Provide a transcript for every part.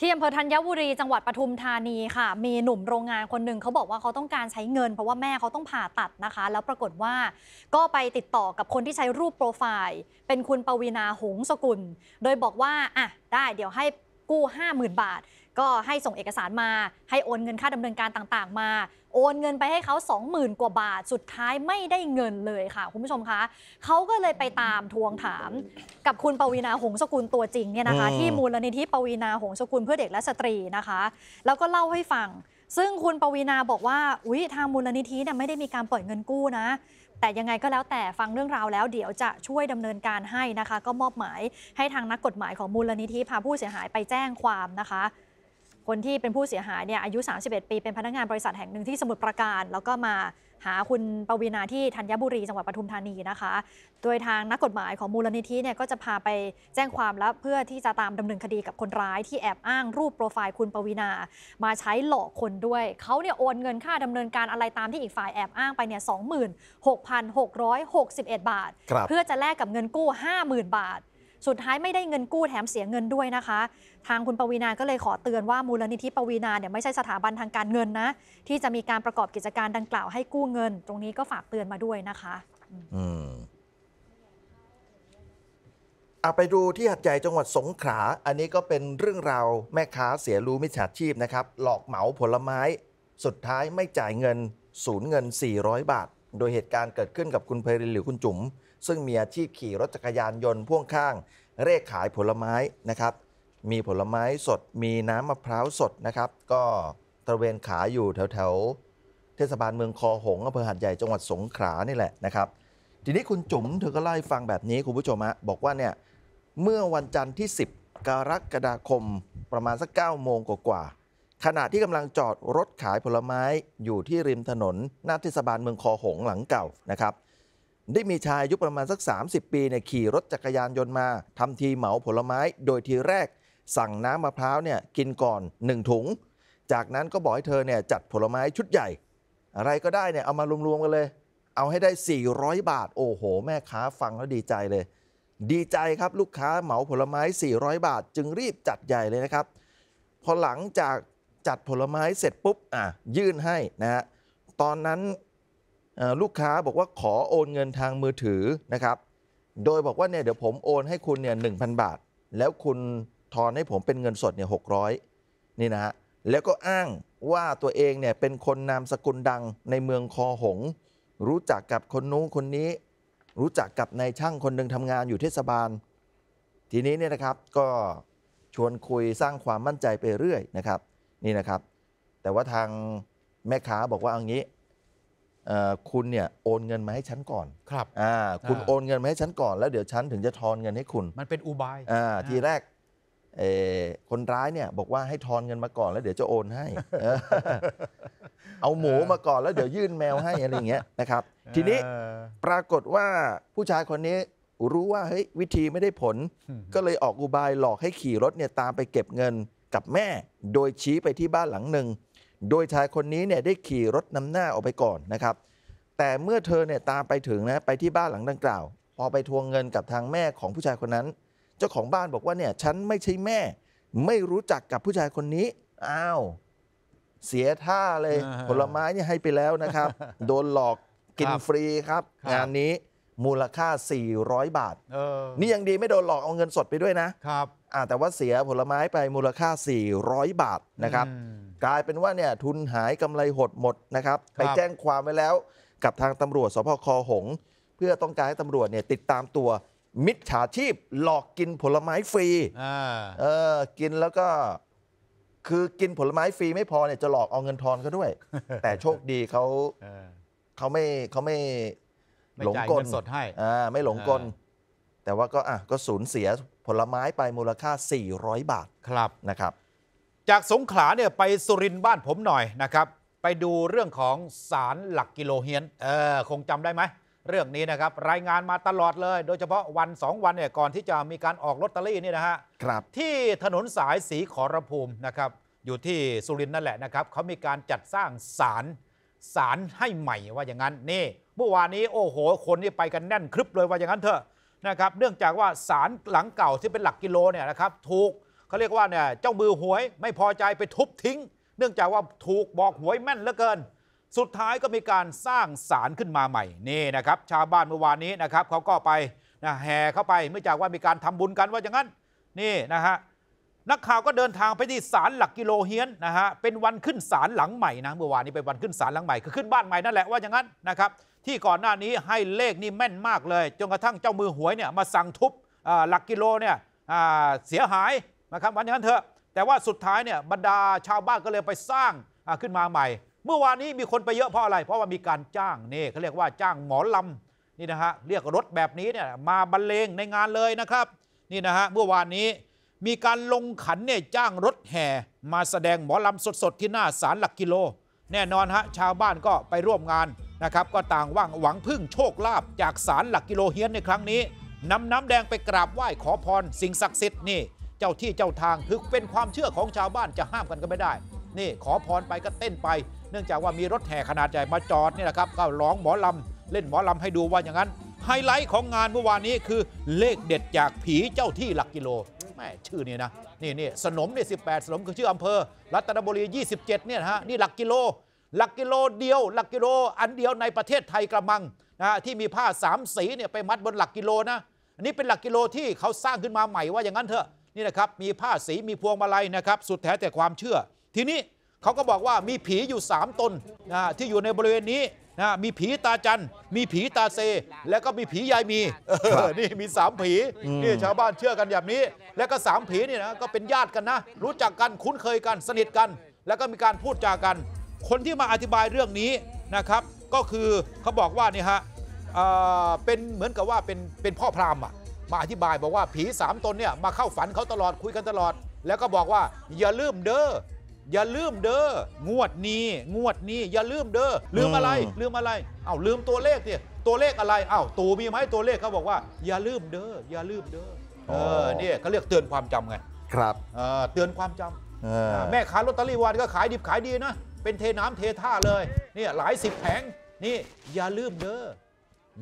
ที่อำเภอธัญบุรีจังหวัดปทุมธานีค่ะ มีหนุ่มโรงงานคนหนึ่งเขาบอกว่าเขาต้องการใช้เงินเพราะว่าแม่เขาต้องผ่าตัดนะคะ แล้วปรากฏว่าก็ไปติดต่อกับคนที่ใช้รูปโปรไฟล์ เป็นคุณปวีนาหงสกุล โดยบอกว่าอ่ะได้เดี๋ยวให้กู้50,000บาทก็ให้ส่งเอกสารมาให้โอนเงินค่าดำเนินการต่างๆมา โอนเงินไปให้เขา20,000กว่าบาท สุดท้ายไม่ได้เงินเลยค่ะ คุณผู้ชมคะเขาก็เลยไปตามทวงถามกับคุณปวีนาหงสกุลตัวจริงเนี่ยนะคะ ที่มูลนิธิปวีนาหงสกุลเพื่อเด็กและสตรีนะคะ แล้วก็เล่าให้ฟัง ซึ่งคุณปวีนาบอกว่า อุ๊ยทางมูลนิธิเนี่ยไม่ได้มีการปล่อยเงินกู้นะแต่ยังไงก็แล้วแต่ฟังเรื่องราวแล้วเดี๋ยวจะช่วยดำเนินการให้นะคะ ก็มอบหมายให้ทางนักกฎหมายของมูลนิธิพาผู้เสียหายไปแจ้งความนะคะคนที่เป็นผู้เสียหายเนี่ยอายุ 31 ปี เป็นพนักงานบริษัทแห่งหนึ่งที่สมุทรปราการ แล้วก็มาหาคุณปวีนาที่ธัญบุรี จังหวัดปทุมธานีนะคะ โดยทางนักกฎหมายของมูลนิธิเนี่ยก็จะพาไปแจ้งความแล้วเพื่อที่จะตามดำเนินคดีกับคนร้ายที่แอบอ้างรูปโปรไฟล์คุณปวีนามาใช้หลอกคนด้วย เขาเนี่ยโอนเงินค่าดำเนินการอะไรตามที่อีกฝ่ายแอบอ้างไปเนี่ยสองหมื่นหกพันหกร้อยหกสิบเอ็ดบาท เพื่อจะแลกกับเงินกู้ห้าหมื่นบาทสุดท้ายไม่ได้เงินกู้แถมเสียเงินด้วยนะคะ ทางคุณปวีนาก็เลยขอเตือนว่ามูลนิธิปวีนาเนี่ยไม่ใช่สถาบันทางการเงินนะที่จะมีการประกอบกิจการดังกล่าวให้กู้เงิน ตรงนี้ก็ฝากเตือนมาด้วยนะคะอืมอาไปดูที่หัดใหญ่จังหวัดสงขลาอันนี้ก็เป็นเรื่องราวแม่ค้าเสียรู้มิจฉาชีพนะครับ หลอกเหมาผลไม้ สุดท้ายไม่จ่ายเงินสูญเงิน 400 บาท โดยเหตุการณ์เกิดขึ้นกับคุณเพรินหรือคุณจุ๋มซึ่งมีอาชีพขี่รถจักรยานยนต์พ่วงข้างเร่ขายผลไม้นะครับ มีผลไม้สดมีน้ำมะพร้าวสดนะครับ ก็ตระเวนขายอยู่แถวๆเทศบาลเมืองคอหงอำเภอหัดใหญ่จังหวัดสงขลานี่แหละนะครับ ทีนี้คุณจุ๋มเธอก็เล่าให้ฟังแบบนี้ คุณผู้ชมฮะบอกว่าเนี่ยเมื่อวันจันทร์ที่ 10 กรกฎาคมประมาณสัก9โมงกว่าขณะที่กำลังจอดรถขายผลไม้อยู่ที่ริมถนนหน้าเทศบาลเมืองคอหงหลังเก่านะครับได้มีชายอายุประมาณสัก 30 ปีเนี่ยขี่รถจักรยานยนต์มา ทำทีเหมาผลไม้ โดยทีแรกสั่งน้ำมะพร้าวเนี่ย กินก่อน 1 ถุง จากนั้นก็บอกให้เธอเนี่ย จัดผลไม้ชุดใหญ่ อะไรก็ได้เนี่ยเอามารวมๆกันเลย เอาให้ได้ 400 บาท โอ้โห แม่ค้าฟังแล้วดีใจเลย ดีใจครับลูกค้าเหมาผลไม้ 400 บาทจึงรีบจัดใหญ่เลยนะครับพอหลังจากจัดผลไม้เสร็จปุ๊บอ่ะยื่นให้นะฮะตอนนั้นลูกค้าบอกว่าขอโอนเงินทางมือถือนะครับ โดยบอกว่าเนี่ยเดี๋ยวผมโอนให้คุณเนี่ยหนึ่งบาท แล้วคุณทอนให้ผมเป็นเงินสดเนี่ยหกรนี่นะฮะแล้วก็อ้างว่าตัวเอง เนี่ย เป็นคนนามสกุลดังในเมืองคอหง รู้จักกับคนนู้นคนนี้ รู้จักกับนายช่างคนหนึ่งทำงานอยู่เทศบาล ทีนี้เนี่ยนะครับก็ชวนคุยสร้างความมั่นใจไปเรื่อยนะครับนี่นะครับ แต่ว่าทางแม่ค้าบอกว่าอย่างนี้คุณเนี่ยโอนเงินมาให้ฉันก่อน ครับคุณโอนเงินมาให้ฉันก่อน แล้วเดี๋ยวฉันถึงจะทอนเงินให้คุณ มันเป็นอุบายทีแรกคนร้ายเนี่ย บอกว่าให้ทอนเงินมาก่อน แล้วเดี๋ยวจะโอนให้เอาหมูมาก่อนแล้วเดี๋ยวยื่นแมวให้อะไรอย่างเงี้ยนะครับ ทีนี้ปรากฏว่าผู้ชายคนนี้รู้ว่าเฮ้ยวิธีไม่ได้ผล ก็เลยออกอุบายหลอกให้ขี่รถเนี่ยตามไปเก็บเงินกับแม่ โดยชี้ไปที่บ้านหลังหนึ่งโดยชายคนนี้เนี่ยได้ขี่รถนำหน้าออกไปก่อนนะครับ แต่เมื่อเธอเนี่ยตามไปถึงนะไปที่บ้านหลังดังกล่าวพอไปทวงเงินกับทางแม่ของผู้ชายคนนั้น เจ้าของบ้านบอกว่าเนี่ยฉันไม่ใช่แม่ไม่รู้จักกับผู้ชายคนนี้อ้าวเสียท่าเลย ผลไม้เนี่ยให้ไปแล้วนะครับ โดนหลอกกินฟรีครับ งานนี้มูลค่า 400 บาทนี่ยังดีไม่โดนหลอกเอาเงินสดไปด้วยนะครับแต่ว่าเสียผลไม้ไปมูลค่า 400 บาทนะครับกลายเป็นว่าเนี่ยทุนหายกำไรหดหมดนะครับ ไปแจ้งความไว้แล้วกับทางตำรวจสพคหง เพื่อต้องการให้ตำรวจเนี่ย ติดตามตัวมิจฉาชีพหลอกกินผลไม้ฟรีเออกินแล้วก็ คือกินผลไม้ฟรีไม่พอเนี่ยจะหลอกเอาเงินทอนเขาด้วย แต่โชคดีเขาเขาไม่เขาไม่หลงกลสดให้อ่าไม่หลงกล แต่ว่าก็อ่ะก็สูญเสียผลไม้ไปมูลค่า 400 บาทครับนะครับจากสงขลาเนี่ยไปสุรินทร์บ้านผมหน่อยนะครับไปดูเรื่องของสารหลักกิโลเฮียนเออคงจำได้ไหมเรื่องนี้นะครับรายงานมาตลอดเลย โดยเฉพาะวัน 2 วันเนี่ยก่อน ที่จะมีการออกลอตเตอรี่ นี่ นะฮะ ครับ ที่ถนนสายสีขอรภูมินะครับอยู่ที่สุรินทร์นั่นแหละนะครับเขามีการจัดสร้างสารสารให้ใหม่ว่าอย่างนั้นนี่เมื่อวานนี้โอ้โห คนนี่ไปกันแน่นครึบเลยว่าอย่างนั้นเถอะนะครับเนื่องจากว่าสารหลังเก่าที่เป็นหลักกิโลเนี่ยนะครับถูกเขาเรียกว่าเนี่ยเจ้ามือหวยไม่พอใจไปทุบทิ้ง เนื่องจากว่าถูกบอกหวยแม่นเหลือเกิน สุดท้ายก็มีการสร้างศาลขึ้นมาใหม่ นี่นะครับชาวบ้านเมื่อวานนี้นะครับเขาก็ไปนะแห่เข้าไปเนื่องจากว่ามีการทำบุญกันว่าอย่างนั้นนี่นะฮะนักข่าวก็เดินทางไปที่ศาลหลักกิโลเฮียนนะฮะเป็นวันขึ้นศาลหลังใหม่นะเมื่อวานนี้เป็นวันขึ้นศาลหลังใหม่คือขึ้นบ้านใหม่นั่นแหละว่าอย่างนั้นนะครับ ที่ก่อนหน้านี้ให้เลขนี่แม่นมากเลยจนกระทั่งเจ้ามือหวยเนี่ยมาสั่งทุบหลักกิโลเนี่ยเสียหายนะครับวันนี้นั้นเถอะแต่ว่าสุดท้ายเนี่ยบรรดาชาวบ้านก็เลยไปสร้างขึ้นมาใหม่ เมื่อวานนี้มีคนไปเยอะเพราะอะไร เพราะว่ามีการจ้างนี่เขาเรียกว่าจ้างหมอลำนี่นะฮะ เรียกรถแบบนี้เนี่ยมาบรรเลงในงานเลยนะครับ นี่นะฮะเมื่อวานนี้มีการลงขันเนี่ยจ้างรถแห่ มาแสดงหมอลำสดๆ ที่หน้าศาลหลักกิโล แน่นอนฮะชาวบ้านก็ไปร่วมงานนะครับ ก็ต่างว่างหวังพึ่งโชคลาภจากศาลหลักกิโลเฮียนในครั้งนี้นำน้ำแดงไปกราบไหว้ขอพรสิ่งศักดิ์สิทธิ์นี่เจ้าที่เจ้าทางถึกเป็นความเชื่อของชาวบ้านจะห้ามกันก็ไม่ได้ นี่ขอพรไปก็เต้นไป เนื่องจากว่ามีรถแห่ขนาดใหญ่มาจอดนี่แหละครับก็ร้องหมอลำ เล่นหมอลำให้ดูว่าอย่างนั้น ไฮไลท์ของงานเมื่อวานนี้คือเลขเด็ดจากผีเจ้าที่หลักกิโลแม่ชื่อนี่นะ นี่นี่สนมเนี่ยสิสนมคือชื่ออำเภอรัตนบุรี 27เนี่ยฮะ นี่หลักกิโลหลักกิโลเดียว หลักกิโลอันเดียวในประเทศไทยกระมังนะที่มีผ้าสามสีเนี่ยไปมัดบนหลักกิโลนะ อันนี้เป็นหลักกิโลที่เขาสร้างขึ้นมาใหม่ว่าอย่างนั้นเถอะนี่นะครับ มีผ้าสีมีพวงมาลัยนะครับ สุดแท้แต่ความเชื่อ ทีนี้เขาก็บอกว่ามีผีอยู่ 3 ตนนะที่อยู่ในบริเวณนี้นะมีผีตาจันมีผีตาเซ แล้วก็มีผียายมีเออนี่ มีสามผีนี่ชาวบ้านเชื่อกันแบบนี้ แล้วก็สามผีนี่นะก็เป็นญาติกันนะ รู้จักกันคุ้นเคยกันสนิทกัน แล้วก็มีการพูดจากัน คนที่มาอธิบายเรื่องนี้นะครับ ก็คือเขาบอกว่านี่ฮะเป็นเหมือนกับว่าเป็นเป็นพ่อพราหมณ์อ่ะมาอธิบายบอกว่าผีสามตนเนี่ยมาเข้าฝันเขาตลอดคุยกันตลอด แล้วก็บอกว่าอย่าลืมเด้ออย่าลืมเด้องวดนี้งวดนี้อย่าลืมเด้อลืมอะไรลืมอะไร เอ้าลืมตัวเลขเนี่ยตัวเลขอะไรเอ้าตูมีไหมตัวเลขเขาบอกว่าอย่าลืมเด้ออย่าลืมเด้อเออเนี่ยเขาเรียกเตือนความจำไงครับเออเตือนความจำแม่ค้าลอตเตอรี่วันก็ขายดิบขายดีนะเป็นเทน้ำเทท่าเลยเนี่ยหลายสิบแผงนี่อย่าลืมเด้อ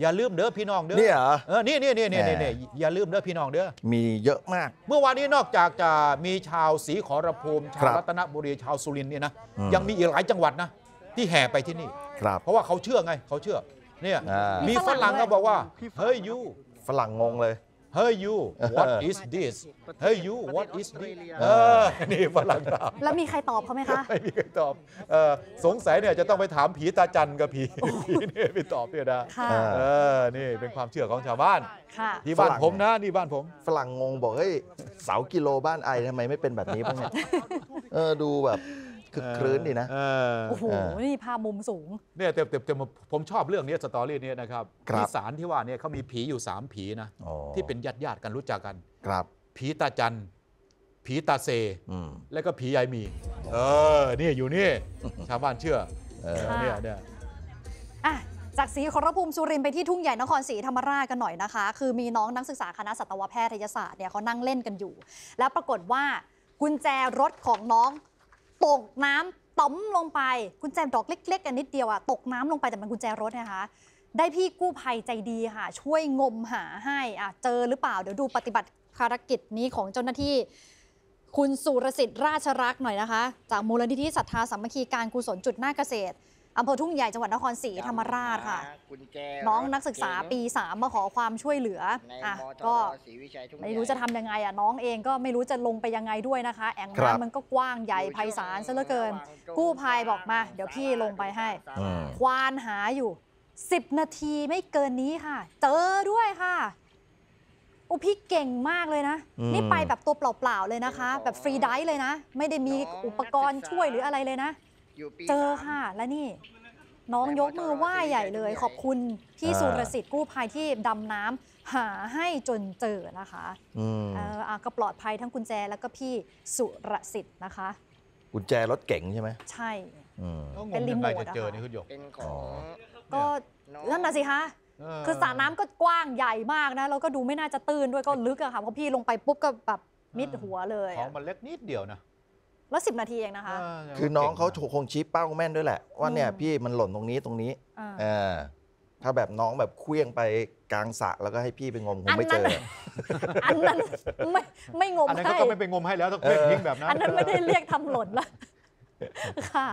อย่าลืมเด้อพี่น้องเด้อเนี่ยเออ นี่นี่นี่นี่นี่อย่าลืมเด้อพี่น้องเด้อมีเยอะมาก เมื่อวานนี้นอกจากจะมีชาวศรีขอรภูมิชาวรัตนบุรีชาวสุรินทร์เนี่ยนะยังมีอีกหลายจังหวัดนะที่แห่ไปที่นี่ครับเพราะว่าเขาเชื่อไง เขาเชื่อเนี่ย มีมีฝรั่งก็บอกว่าเฮ้ยยูฝรั่งงงเลยเฮ้ยยู what is this เฮ้ยยู what is this นี่ฝรั่งถามแล้วมีใครตอบเขาไหมคะ ไม่มีใครตอบ สงสัยเนี่ยจะต้องไปถามผีตาจันกับผีผีนี่ไปตอบเนี่ยนะค่ะเออนี่เป็นความเชื่อของชาวบ้านที่บ้านผมนะนี่บ้านผม ฝรั่งงงบอกเฮ้ยเสากิโลบ้านไอทำไมไม่เป็นแบบนี้บ้างเนี่ยดูแบบคึกครื้นดีนะโอ้โห นี่ภาพมุมสูง เนี่ยแต่แต่แต่ผมผมชอบเรื่องนี้สตอรี่นี้นะครับพิที่สารที่ว่าเนี่ยเขามีผีอยู่สามผีนะ ที่เป็นญาติญาติกันรู้จักกัน ครับผีตาจันผีตาเซอแล้วก็ผียายมีเออนี่อยู่นี่ ชาวบ้านเชื่อเออเนี่ยเนี่ยจากศรีขอรภูมิสุรินทร์ไปที่ทุ่งใหญ่นครศรีธรรมราชกันหน่อยนะคะ คือมีน้องนักศึกษาคณะสัตวแพทยศาสตร์เนี่ยเขานั่งเล่นกันอยู่ แล้วปรากฏว่ากุญแจรถของน้องตกน้ำต๋มลงไปกุญแจดอกเล็กๆอันนิดเดียวอะตกน้ำลงไปแต่มันกุญแจรถนะคะ ได้พี่กู้ภัยใจดีค่ะ ช่วยงมหาให้อ่ะเจอหรือเปล่า เดี๋ยวดูปฏิบัติภารกิจนี้ของเจ้าหน้าที่ คุณสุรสิทธิ์ราชรักหน่อยนะคะ จากมูลนิธิศรัทธาสามัคคีการกุศลจุดหน้าเกษตรอำเภอทุ่งใหญ่จังหวัดนครศรีธรรมราชค่ะ น้องนักศึกษาปี 3 มาขอความช่วยเหลืออ่ะก็ไม่รู้จะทำยังไงอ่ะน้องเองก็ไม่รู้จะลงไปยังไงด้วยนะคะ แอ่งน้ำมันก็กว้างใหญ่ไพศาลซะเหลือเกินกู้ภัยบอกมา เดี๋ยวพี่ลงไปให้ ควานหาอยู่ 10 นาทีไม่เกินนี้ค่ะ เจอด้วยค่ะโอ้พี่เก่งมากเลยนะ นี่ไปแบบตัวเปล่าๆเลยนะคะ แบบฟรีไดฟ์เลยนะไม่ได้มีอุปกรณ์ช่วยหรืออะไรเลยนะอยู่ปีเจอค่ะ และนี่ น้องยกมือไหว้ใหญ่เลย ขอบคุณ พี่สุรสิทธิ์กู้ภัยที่ดำน้ำหาให้จนเจอนะคะอืมอ่ะก็ปลอดภัยทั้งกุญแจแล้วก็พี่สุรสิทธิ์นะคะ กุญแจรถเก๋งใช่ไหม ใช่เป็นลิีโม่จะเจอะค่ะนี่คุณหยกเป็นของก็นั่นน่ะสิคะคือสระน้ำก็กว้างใหญ่มากนะ แล้วก็ดูไม่น่าจะตื้นด้วยก็ลึกอะค่ะเพราะพี่ลงไปปุ๊บก็แบบมิดหัวเลยของมันเล็กนิดเดียวนะแล้วสิบนาทีเองนะคะ คือน้องเขาถูกคงชี้เป้าแม่นด้วยแหละว่าเนี่ย พี่มันหล่นตรงนี้ตรงนี้อถ้าแบบน้องแบบเคลื่องไปกลางสะแล้วก็ให้พี่ไปงมคงไม่เจออันนั้นไม่ไม่งมให้อันนั้นก็ไม่ไปงมให้แล้วต้องเพ่งแบบนั้น อันนั้นไม่ได้เรียกทำหล่นละค่ะ